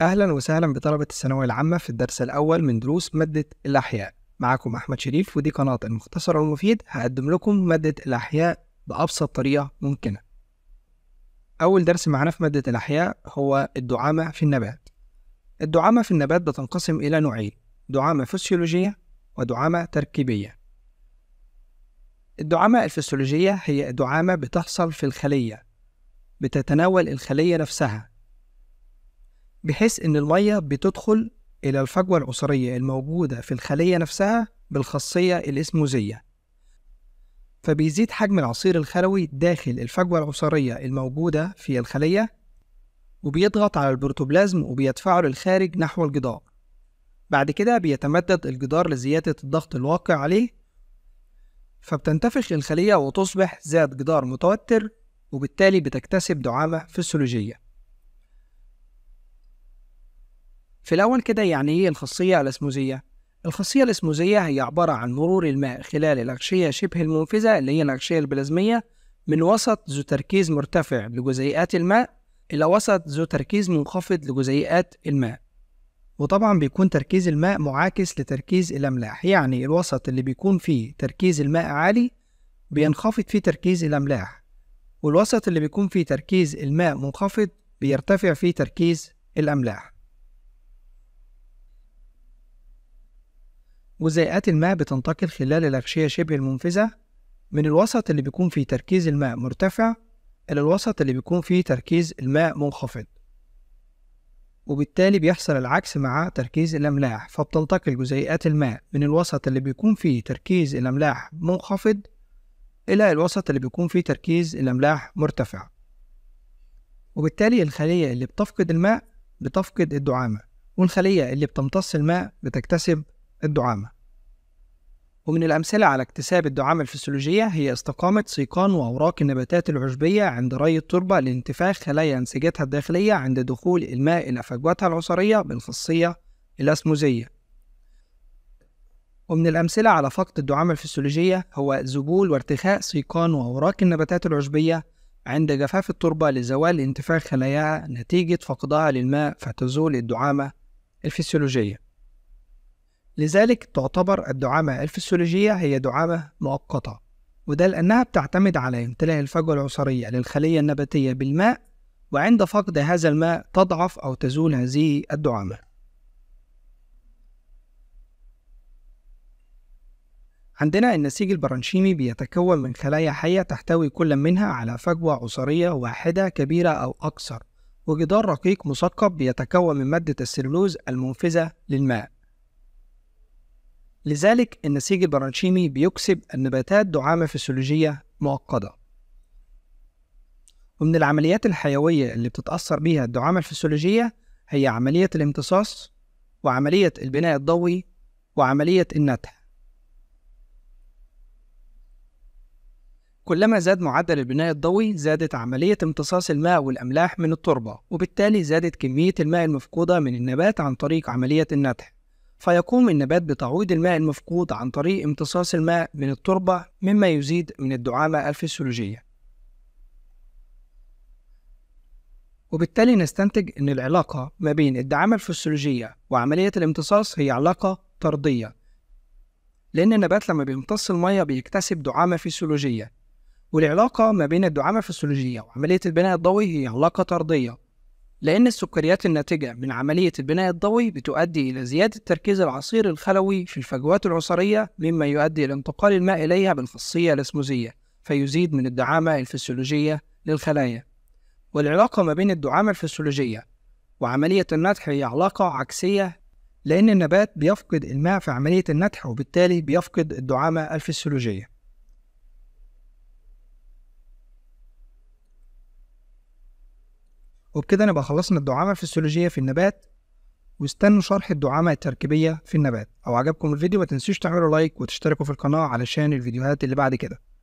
أهلا وسهلا بطلبة الثانوية العامة في الدرس الأول من دروس مادة الأحياء معكم أحمد شريف ودي قناة المختصر والمفيد هقدم لكم مادة الأحياء بأبسط طريقة ممكنة أول درس معنا في مادة الأحياء هو الدعامة في النبات الدعامة في النبات بتنقسم إلى نوعين دعامة فسيولوجية ودعامة تركيبية الدعامة الفسيولوجية هي دعامة بتحصل في الخلية بتتناول الخلية نفسها بحيث إن المية بتدخل إلى الفجوة العصرية الموجودة في الخلية نفسها بالخاصية الإسموزية فبيزيد حجم العصير الخلوي داخل الفجوة العصرية الموجودة في الخلية وبيضغط على البروتوبلازم وبيدفعه للخارج نحو الجدار بعد كده بيتمدد الجدار لزيادة الضغط الواقع عليه فبتنتفخ الخلية وتصبح ذات جدار متوتر وبالتالي بتكتسب دعامة فسيولوجية في الأول كده يعني إيه الخاصية الأسموزية؟ الخاصية الأسموزية هي عبارة عن مرور الماء خلال الأغشية شبه المنفذة اللي هي الأغشية البلازمية من وسط ذو تركيز مرتفع لجزيئات الماء إلى وسط ذو تركيز منخفض لجزيئات الماء وطبعا بيكون تركيز الماء معاكس لتركيز الأملاح يعني الوسط اللي بيكون فيه تركيز الماء عالي بينخفض فيه تركيز الأملاح والوسط اللي بيكون فيه تركيز الماء منخفض بيرتفع فيه تركيز الأملاح جزيئات الماء بتنتقل خلال الأغشية شبه المنفذة من الوسط اللي بيكون فيه تركيز الماء مرتفع إلى الوسط اللي بيكون فيه تركيز الماء منخفض وبالتالي بيحصل العكس مع تركيز الأملاح فبتنتقل جزيئات الماء من الوسط اللي بيكون فيه تركيز الأملاح منخفض إلى الوسط اللي بيكون فيه تركيز الأملاح مرتفع وبالتالي الخلية اللي بتفقد الماء بتفقد الدعامة والخلية اللي بتمتص الماء بتكتسب الدعامة ومن الأمثلة على اكتساب الدعامة الفسيولوجية هي استقامة سيقان وأوراق النباتات العشبية عند ري التربة لانتفاخ خلايا أنسجتها الداخلية عند دخول الماء إلى فجوتها العصرية بالخاصية الأسموزية. ومن الأمثلة على فقد الدعامة الفسيولوجية هو ذبول وارتخاء سيقان وأوراق النباتات العشبية عند جفاف التربة لزوال انتفاخ خلاياها نتيجة فقدها للماء فتزول الدعامة الفسيولوجية. لذلك تعتبر الدعامة الفسيولوجية هي دعامة مؤقتة وده لأنها بتعتمد على امتلاء الفجوة العصرية للخلية النباتية بالماء وعند فقد هذا الماء تضعف أو تزول هذه الدعامة عندنا النسيج البرانشيمي بيتكون من خلايا حية تحتوي كل منها على فجوة عصرية واحدة كبيرة أو أكثر وجدار رقيق مثقب بيتكون من مادة السيرلوز المنفذة للماء لذلك النسيج البرانشيمي بيكسب النباتات دعامة فسيولوجية معقدة ومن العمليات الحيوية اللي بتتأثر بيها الدعامة الفسيولوجية هي عملية الامتصاص وعملية البناء الضوئي وعملية النتح كلما زاد معدل البناء الضوئي زادت عملية امتصاص الماء والأملاح من التربة وبالتالي زادت كمية الماء المفقودة من النبات عن طريق عملية النتح فيقوم النبات بتعويض الماء المفقود عن طريق امتصاص الماء من التربة مما يزيد من الدعامة الفسيولوجية وبالتالي نستنتج أن العلاقة ما بين الدعامة الفسيولوجية وعملية الامتصاص هي علاقة طردية لأن النبات لما بيمتص المية بيكتسب دعامة فسيولوجية والعلاقة ما بين الدعامة الفسيولوجية وعملية البناء الضوئي هي علاقة طردية لأن السكريات الناتجة من عملية البناء الضوئي بتؤدي إلى زيادة تركيز العصير الخلوي في الفجوات العصرية مما يؤدي إلى انتقال الماء إليها بالخاصية الاسموزية فيزيد من الدعامة الفسيولوجية للخلايا والعلاقة ما بين الدعامة الفسيولوجية وعملية النتح هي علاقة عكسية لأن النبات بيفقد الماء في عملية النتح وبالتالي بيفقد الدعامة الفسيولوجية وبكده نبقى خلصنا الدعامة الفسيولوجية في النبات واستنوا شرح الدعامة التركيبية في النبات لو عجبكم الفيديو ما تنسوش تعملوا لايك وتشتركوا في القناة علشان الفيديوهات اللي بعد كده